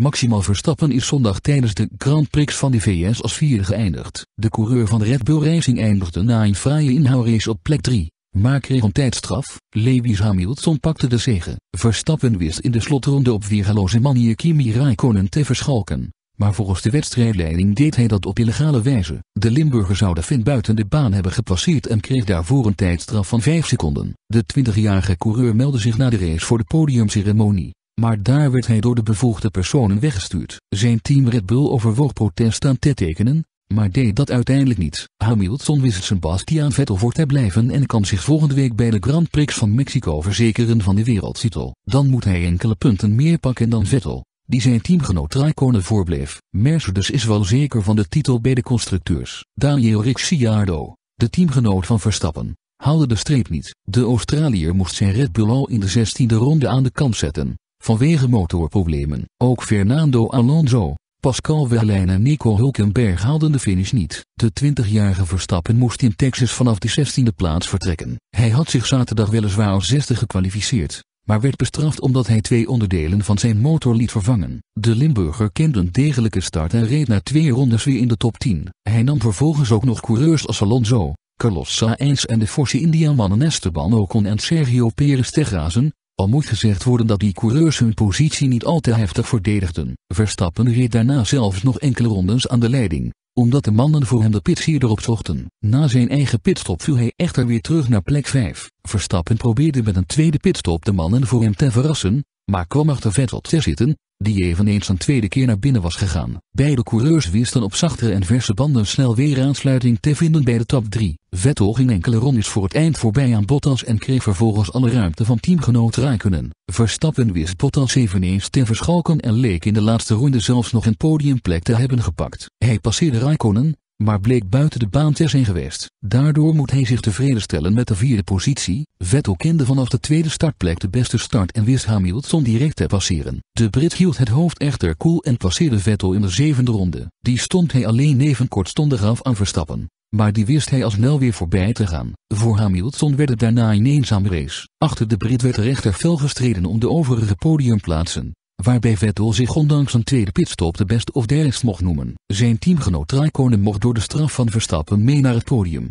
Maximaal Verstappen is zondag tijdens de Grand Prix van de VS als vierde geëindigd. De coureur van Red Bull Racing eindigde na een fraaie inhoudrace op plek 3, maar kreeg een tijdstraf. Lewis Hamilton pakte de zege. Verstappen wist in de slotronde op weergaloze manier Kimi Raikkonen te verschalken. Maar volgens de wedstrijdleiding deed hij dat op illegale wijze. De Limburger zou de buiten de baan hebben gepasseerd en kreeg daarvoor een tijdstraf van 5 seconden. De 20-jarige coureur meldde zich na de race voor de podiumceremonie maar daar werd hij door de bevoegde personen weggestuurd. Zijn team Red Bull overwoog protest aan te tekenen, maar deed dat uiteindelijk niet. Hamilton wist zijn Bastiaan Vettel voor te blijven en kan zich volgende week bij de Grand Prix van Mexico verzekeren van de wereldtitel. Dan moet hij enkele punten meer pakken dan Vettel, die zijn teamgenoot Raikkonen voorbleef. Mercedes is wel zeker van de titel bij de constructeurs. Daniel Ricciardo, de teamgenoot van Verstappen, haalde de streep niet. De Australier moest zijn Red Bull al in de 16e ronde aan de kant zetten, Vanwege motorproblemen, ook Fernando Alonso, Pascal Wehrlein en Nico Hulkenberg haalden de finish niet. De 20-jarige Verstappen moest in Texas vanaf de 16e plaats vertrekken. Hij had zich zaterdag weliswaar als zesde gekwalificeerd, maar werd bestraft omdat hij twee onderdelen van zijn motor liet vervangen. De Limburger kende een degelijke start en reed na twee rondes weer in de top 10. Hij nam vervolgens ook nog coureurs als Alonso, Carlos Sainz en de forse India mannen Esteban Ocon en Sergio Perez te grazen, al moet gezegd worden dat die coureurs hun positie niet al te heftig verdedigden. Verstappen reed daarna zelfs nog enkele rondes aan de leiding, omdat de mannen voor hem de pits erop zochten. Na zijn eigen pitstop viel hij echter weer terug naar plek 5. Verstappen probeerde met een tweede pitstop de mannen voor hem te verrassen, maar kwam achter Vettel te zitten, die eveneens een tweede keer naar binnen was gegaan. Beide coureurs wisten op zachtere en verse banden snel weer aansluiting te vinden bij de top 3. Vettel ging enkele rondes voor het eind voorbij aan Bottas en kreeg vervolgens alle ruimte van teamgenoot Raikkonen. Verstappen wist Bottas eveneens te verschalken en leek in de laatste ronde zelfs nog een podiumplek te hebben gepakt. Hij passeerde Raikkonen, maar bleek buiten de baan te zijn geweest. Daardoor moet hij zich tevreden stellen met de vierde positie. Vettel kende vanaf de tweede startplek de beste start en wist Hamilton direct te passeren. De Brit hield het hoofd echter koel cool en passeerde Vettel in de zevende ronde. Die stond hij alleen even kortstondig af aan Verstappen. Maar die wist hij al snel weer voorbij te gaan. Voor Hamilton werd het daarna een eenzame race. Achter de Brit werd er echter fel gestreden om de overige podiumplaatsen waarbij Vettel zich ondanks een tweede pitstop de best of derde mocht noemen. Zijn teamgenoot Raikkonen mocht door de straf van Verstappen mee naar het podium.